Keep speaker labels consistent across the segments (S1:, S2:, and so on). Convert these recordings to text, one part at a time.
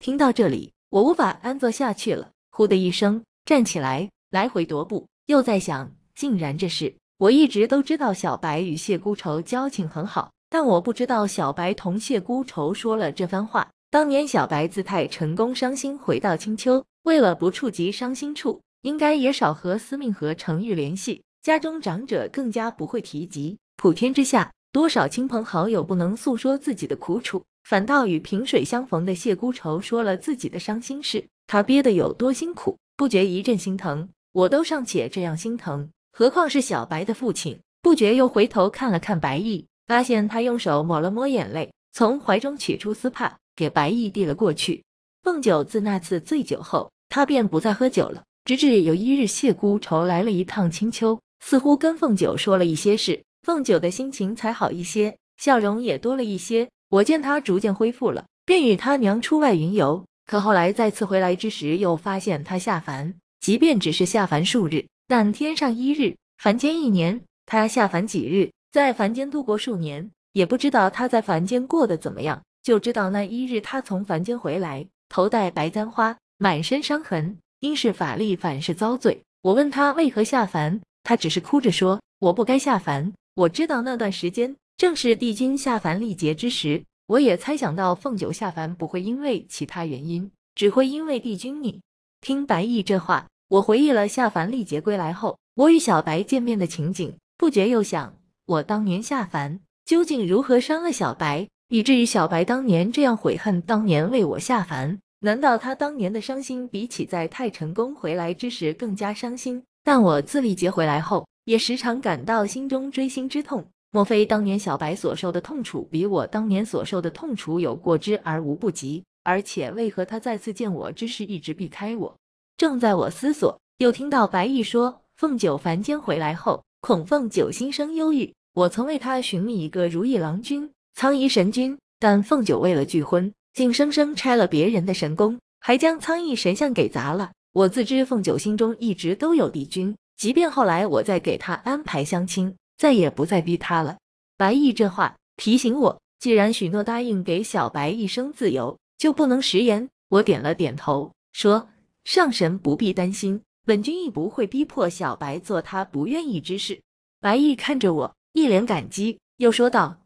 S1: 听到这里，我无法安坐下去了。呼的一声，站起来，来回踱步，又在想，竟然这事，我一直都知道。小白与谢孤愁交情很好，但我不知道小白同谢孤愁说了这番话。当年小白自太成功伤心，回到青丘，为了不触及伤心处，应该也少和司命和程玉联系，家中长者更加不会提及。普天之下，多少亲朋好友不能诉说自己的苦楚。反倒与萍水相逢的谢孤愁说了自己的伤心事，他憋得有多辛苦，不觉一阵心疼。我都尚且这样心疼，何况是小白的父亲？不觉又回头看了看白毅，发现他用手抹了抹眼泪，从怀中取出丝帕给白毅递了过去。凤九自那次醉酒后，他便不再喝酒了，直至有一日谢孤愁来了一趟青丘，似乎跟凤九说了一些事，凤九的心情才好一些，笑容也多了一些。我见他逐渐恢复了，便与他娘出外云游。可后来再次回来之时，又发现他下凡。即便只是下凡数日，但天上一日，凡间一年。他下凡几日，在凡间度过数年，也不知道他在凡间过得怎么样。就知道那一日，他从凡间回来，头戴白簪花，满身伤痕，因是法力反是遭罪。我问他为何下凡，他只是哭着说：“我不该下凡。”我知道那段时间。正是帝君下凡历劫之时，我也猜想到凤九下凡不会因为其他原因，只会因为帝君你。听白逸这话，我回忆了下凡历劫归来后，我与小白见面的情景，不觉又想，我当年下凡究竟如何伤了小白，以至于小白当年这样悔恨当年为我下凡？难道他当年的伤心比起在太晨宫回来之时更加伤心？但我自历劫回来后，也时常感到心中锥心之痛。莫非当年小白所受的痛楚，比我当年所受的痛楚有过之而无不及？而且为何他再次见我之时，一直避开我？正在我思索，又听到白玉说：“凤九凡间回来后，恐凤九心生忧郁。我曾为他寻觅一个如意郎君，苍夷神君。但凤九为了拒婚，竟生生拆了别人的神功，还将苍夷神像给砸了。我自知凤九心中一直都有帝君，即便后来我再给他安排相亲。”再也不再逼他了。白毅这话提醒我，既然许诺答应给小白一生自由，就不能食言。我点了点头，说：“上神不必担心，本君亦不会逼迫小白做他不愿意之事。”白毅看着我，一脸感激，又说道：“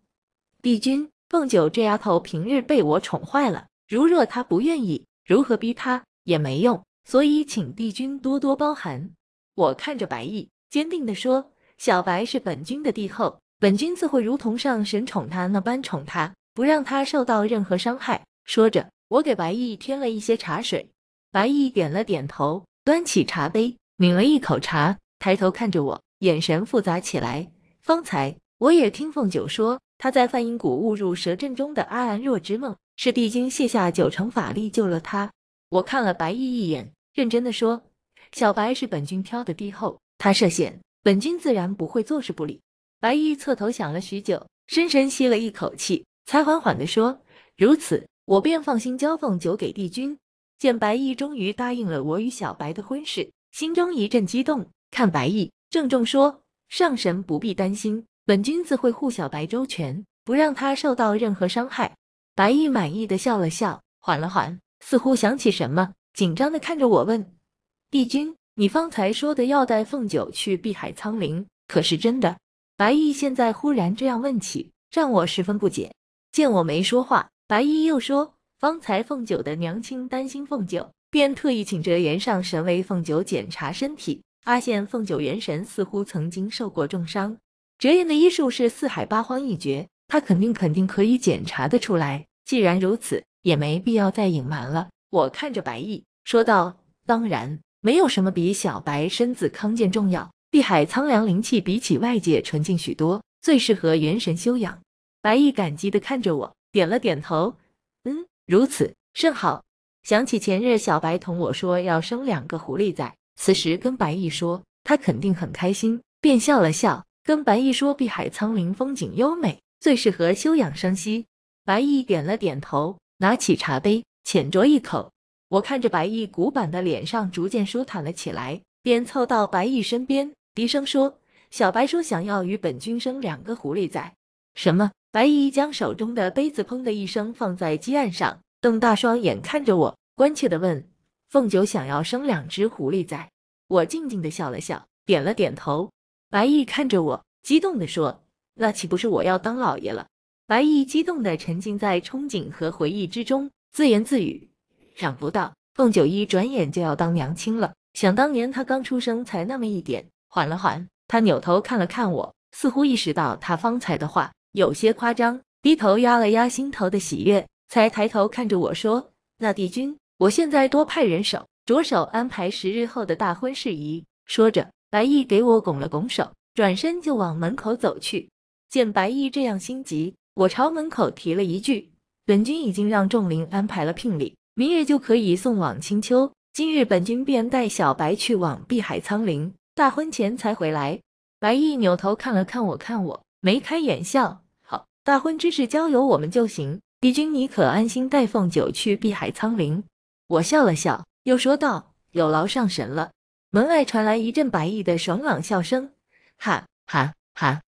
S1: 帝君，凤九这丫头平日被我宠坏了，如若她不愿意，如何逼她也没用。所以，请帝君多多包涵。”我看着白毅，坚定地说。小白是本君的帝后，本君自会如同上神宠他那般宠他，不让他受到任何伤害。说着，我给白逸添了一些茶水。白逸点了点头，端起茶杯抿了一口茶，抬头看着我，眼神复杂起来。方才我也听凤九说，他在梵音谷误入蛇阵中的阿兰若之梦，是帝君卸下九成法力救了他。我看了白逸一眼，认真的说：“小白是本君挑的帝后，他涉险。”本君自然不会坐视不理。白玉侧头想了许久，深深吸了一口气，才缓缓地说：“如此，我便放心交奉酒给帝君。”见白玉终于答应了我与小白的婚事，心中一阵激动。看白玉郑重说：“上神不必担心，本君自会护小白周全，不让他受到任何伤害。”白玉满意的笑了笑，缓了缓，似乎想起什么，紧张的看着我问：“帝君？”你方才说的要带凤九去碧海苍灵，可是真的？白毅现在忽然这样问起，让我十分不解。见我没说话，白毅又说，方才凤九的娘亲担心凤九，便特意请折颜上神为凤九检查身体，发现凤九元神似乎曾经受过重伤。折颜的医术是四海八荒一绝，他肯定肯定可以检查得出来。既然如此，也没必要再隐瞒了。我看着白毅说道：“当然。”没有什么比小白身子康健重要。碧海苍凉灵气比起外界纯净许多，最适合元神修养。白逸感激地看着我，点了点头。嗯，如此甚好。想起前日小白同我说要生两个狐狸崽，此时跟白逸说，他肯定很开心，便笑了笑，跟白逸说碧海苍林风景优美，最适合休养生息。白毅点了点头，拿起茶杯浅酌一口。我看着白毅古板的脸上逐渐舒坦了起来，便凑到白毅身边，低声说：“小白说想要与本君生两个狐狸崽。”什么？白毅将手中的杯子砰的一声放在鸡案上，瞪大双眼看着我，关切地问：“凤九想要生两只狐狸崽？”我静静地笑了笑，点了点头。白毅看着我，激动地说：“那岂不是我要当老爷了？”白毅激动地沉浸在憧憬和回忆之中，自言自语。想不到凤九一转眼就要当娘亲了。想当年她刚出生才那么一点。缓了缓，她扭头看了看我，似乎意识到她方才的话有些夸张，低头压了压心头的喜悦，才抬头看着我说：“那帝君，我现在多派人手，着手安排十日后的大婚事宜。”说着，白毅给我拱了拱手，转身就往门口走去。见白毅这样心急，我朝门口提了一句：“本君已经让仲林安排了聘礼。”明日就可以送往青丘，今日本君便带小白去往碧海苍陵，大婚前才回来。白毅扭头看了看我，看我眉开眼笑。好，大婚之事交由我们就行。帝君，你可安心带凤九去碧海苍陵。我笑了笑，又说道：“有劳上神了。”门外传来一阵白毅的爽朗笑声，哈哈哈。